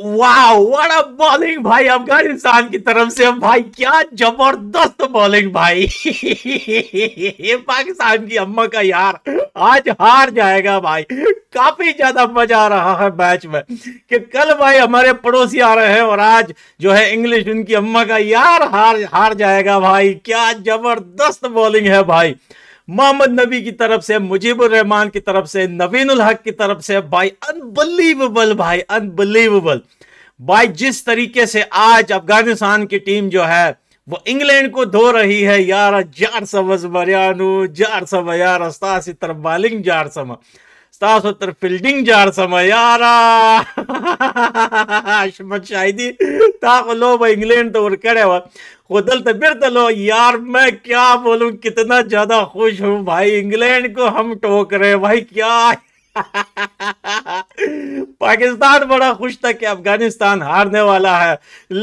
wow what a bowling भाई अफगानिस्तान की तरफ से भाई क्या जबरदस्त बॉलिंग भाई पाकिस्तान की अम्मा का यार आज हार जाएगा भाई काफी ज्यादा मजा आ रहा है मैच में कि कल भाई हमारे पड़ोसी आ रहे हैं और आज जो है इंग्लिश उनकी अम्मा का यार हार हार जाएगा भाई क्या जबरदस्त बॉलिंग है भाई मोहम्मद नबी की तरफ से मुजीबुररहमान की तरफ से नवीन हक की तरफ से भाई अनबिलीवेबल भाई अनबिलीवेबल भाई जिस तरीके से आज अफगानिस्तान की टीम जो है वो इंग्लैंड को धो रही है यार जार समझ मरियानु जार सम यार तरफ बॉलिंग जार सम फील्डिंग जार सम यारा احمد شاهدي تا خو لوبه انګلینډ ته ورکړې وه خو دلته بیرته لو یار میں کیا بولوں کتنا زیادہ خوش ہوں بھائی انگلینڈ کو ہم ٹوک رہے بھائی کیا पाकिस्तान बड़ा खुश था कि अफगानिस्तान हारने वाला है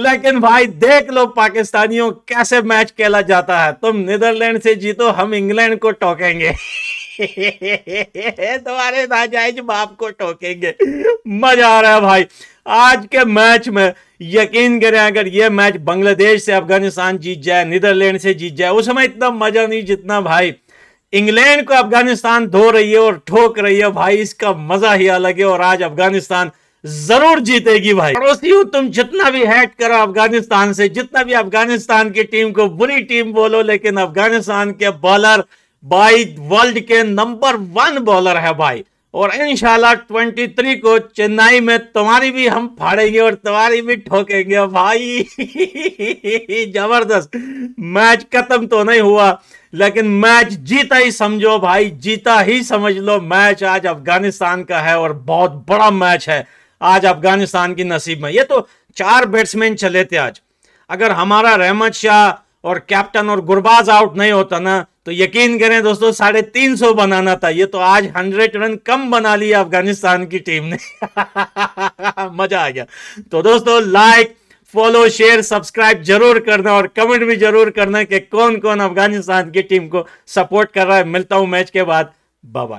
लेकिन भाई देख लो पाकिस्तानियों कैसे मैच खेला जाता है तुम नीदरलैंड से जीतो हम इंग्लैंड को टोकेंगे तुम्हारे नाजायज बाप को टोकेंगे मजा आ रहा है भाई आज के मैच में यकीन करें अगर ये मैच बांग्लादेश से अफगानिस्तान जीत जाए नीदरलैंड से जीत जाए उस समय इतना मजा नहीं जितना भाई इंग्लैंड को अफगानिस्तान धो रही है और ठोक रही है भाई इसका मजा ही अलग है और आज अफगानिस्तान जरूर जीतेगी भाई पड़ोसी पड़ोसियों तुम जितना भी हैट करो अफगानिस्तान से जितना भी अफगानिस्तान की टीम को बुरी टीम बोलो लेकिन अफगानिस्तान के बॉलर भाई वर्ल्ड के नंबर वन बॉलर है भाई और इनशाला ट्वेंटी थ्री को चेन्नई में तुम्हारी भी हम फाड़ेंगे और तुम्हारी भी ठोकेंगे भाई जबरदस्त मैच खत्म तो नहीं हुआ लेकिन मैच जीता ही समझो भाई जीता ही समझ लो मैच आज अफगानिस्तान का है और बहुत बड़ा मैच है आज अफगानिस्तान की नसीब में ये तो चार बैट्समैन चले थे आज अगर हमारा रहमत शाह और कैप्टन और गुरबाज आउट नहीं होता ना तो यकीन करें दोस्तों साढ़े तीन सौ बनाना था ये तो आज हंड्रेड रन कम बना लिया अफगानिस्तान की टीम ने मजा आ गया तो दोस्तों लाइक फॉलो शेयर सब्सक्राइब जरूर करना और कमेंट भी जरूर करना कि कौन कौन अफगानिस्तान की टीम को सपोर्ट कर रहा है मिलता हूं मैच के बाद बाय